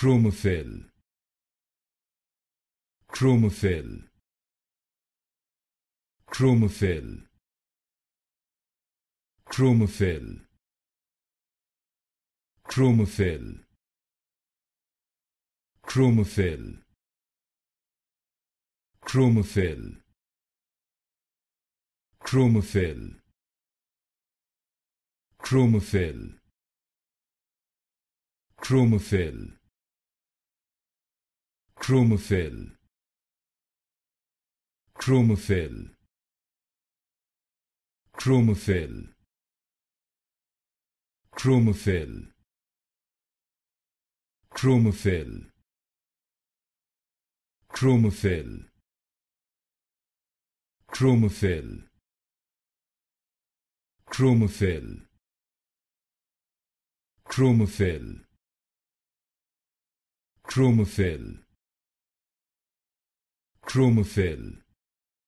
chromophil chromophil chromophil chromophil chromophil chromophil chromophil chromophil chromophil chromophil chromophil chromophil chromophil chromophil chromophil chromophil chromophil chromophil chromophil chromophil chromophore